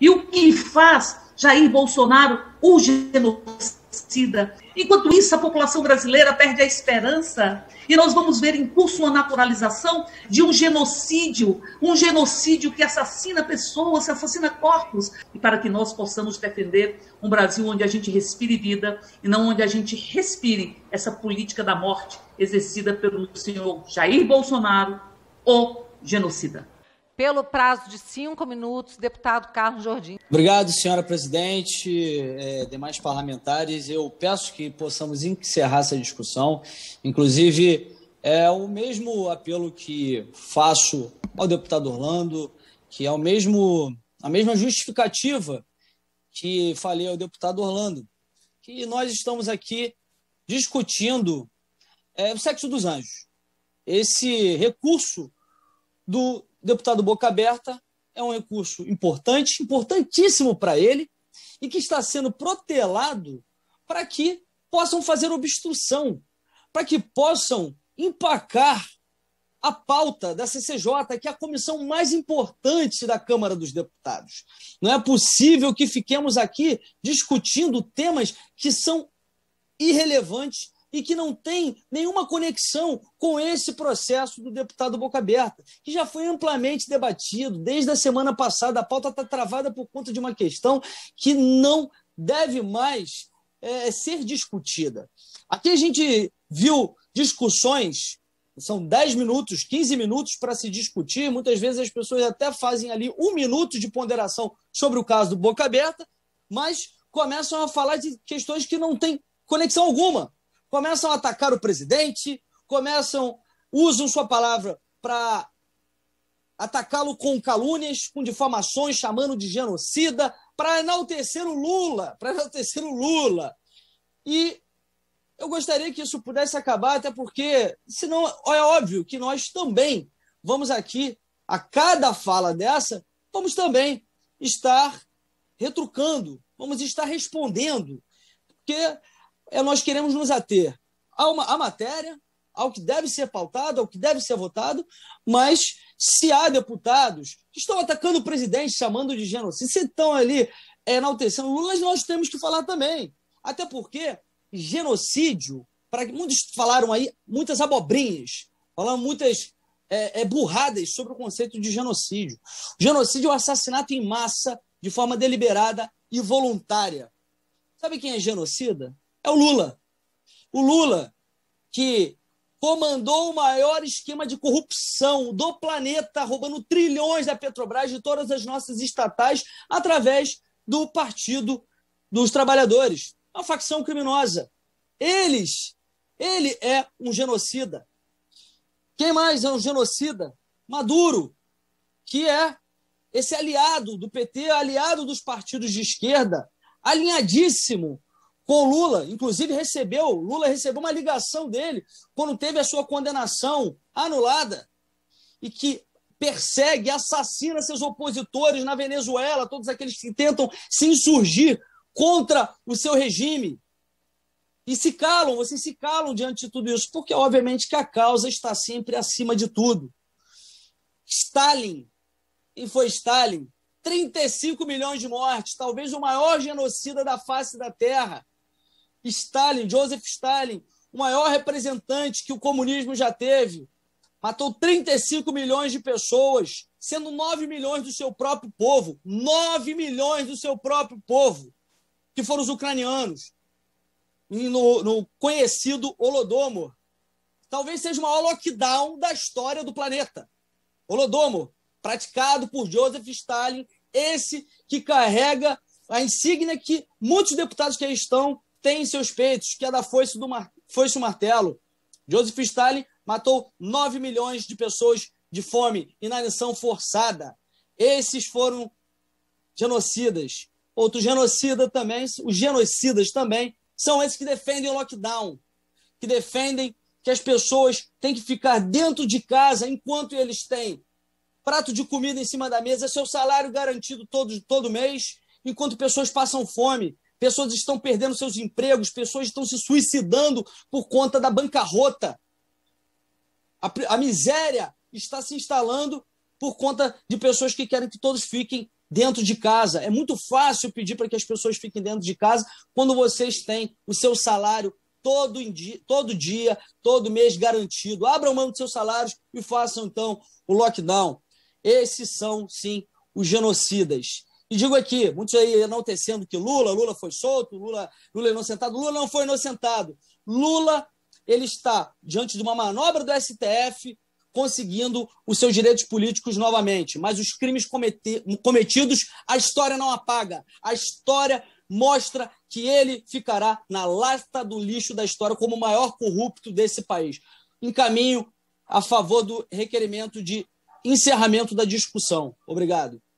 E o que faz Jair Bolsonaro, o genocida? Enquanto isso, a população brasileira perde a esperança e nós vamos ver em curso uma naturalização de um genocídio, um genocídio que assassina pessoas, assassina corpos, e para que nós possamos defender um Brasil onde a gente respire vida e não onde a gente respire essa política da morte exercida pelo senhor Jair Bolsonaro, o genocida. Pelo prazo de cinco minutos, deputado Carlos Jordim. Obrigado, senhora presidente, é, demais parlamentares. Eu peço que possamos encerrar essa discussão. Inclusive, é o mesmo apelo que faço ao deputado Orlando, que é o mesmo, a mesma justificativa que falei ao deputado Orlando, que nós estamos aqui discutindo é, o sexo dos anjos. Esse recurso do o deputado Boca Aberta é um recurso importante, importantíssimo para ele, e que está sendo protelado para que possam fazer obstrução, para que possam empacar a pauta da CCJ, que é a comissão mais importante da Câmara dos Deputados. Não é possível que fiquemos aqui discutindo temas que são irrelevantes e que não tem nenhuma conexão com esse processo do deputado Boca Aberta, que já foi amplamente debatido desde a semana passada. A pauta está travada por conta de uma questão que não deve mais é, ser discutida. Aqui a gente viu discussões, são 10 minutos, 15 minutos para se discutir. Muitas vezes as pessoas até fazem ali um minuto de ponderação sobre o caso do Boca Aberta, mas começam a falar de questões que não têm conexão alguma começam a atacar o presidente, começam, usam sua palavra para atacá-lo com calúnias, com difamações, chamando de genocida, para enaltecer o Lula, para enaltecer o Lula. E eu gostaria que isso pudesse acabar, até porque, senão, é óbvio que nós também vamos aqui, a cada fala dessa, vamos também estar retrucando, vamos estar respondendo, porque é, nós queremos nos ater à, uma, à matéria, ao que deve ser pautado, ao que deve ser votado, mas se há deputados que estão atacando o presidente, chamando de genocídio, se estão ali é, enaltecendo Lula, nós temos que falar também. Até porque genocídio, para muitos falaram aí muitas abobrinhas, falaram muitas é, é, burradas sobre o conceito de genocídio. Genocídio é o assassinato em massa, de forma deliberada e voluntária. Sabe quem é genocida? É o Lula. O Lula, que comandou o maior esquema de corrupção do planeta, roubando trilhões da Petrobras, de todas as nossas estatais, através do Partido dos Trabalhadores, é uma facção criminosa. Eles, ele é um genocida. Quem mais é um genocida? Maduro, que é esse aliado do PT, aliado dos partidos de esquerda, alinhadíssimo com Lula, inclusive recebeu, Lula recebeu uma ligação dele quando teve a sua condenação anulada e que persegue, assassina seus opositores na Venezuela, todos aqueles que tentam se insurgir contra o seu regime. E se calam, vocês se calam diante de tudo isso, porque obviamente que a causa está sempre acima de tudo. Stalin, e foi Stalin, 35 milhões de mortes, talvez o maior genocida da face da Terra Stalin, Joseph Stalin, o maior representante que o comunismo já teve, matou 35 milhões de pessoas, sendo 9 milhões do seu próprio povo. 9 milhões do seu próprio povo, que foram os ucranianos, no, no conhecido Holodomor. Talvez seja o maior lockdown da história do planeta. Holodomor, praticado por Joseph Stalin, esse que carrega a insígnia que muitos deputados que aí estão tem em seus peitos, que é da foice do mar... foice martelo. Joseph Stalin matou 9 milhões de pessoas de fome, inanição forçada. Esses foram genocidas. Outro genocida também, os genocidas também, são esses que defendem o lockdown, que defendem que as pessoas têm que ficar dentro de casa enquanto eles têm prato de comida em cima da mesa, seu salário garantido todo, todo mês, enquanto pessoas passam fome, pessoas estão perdendo seus empregos, pessoas estão se suicidando por conta da bancarrota. A, a miséria está se instalando por conta de pessoas que querem que todos fiquem dentro de casa. É muito fácil pedir para que as pessoas fiquem dentro de casa quando vocês têm o seu salário todo dia, todo dia, todo mês garantido. Abram mão dos seus salários e façam então o lockdown. Esses são, sim, os genocidas. E digo aqui, muitos aí enaltecendo que Lula, Lula foi solto, Lula, Lula é inocentado. Lula não foi inocentado. Lula, ele está diante de uma manobra do STF conseguindo os seus direitos políticos novamente. Mas os crimes cometidos, a história não apaga. A história mostra que ele ficará na lata do lixo da história como o maior corrupto desse país. caminho a favor do requerimento de encerramento da discussão. Obrigado.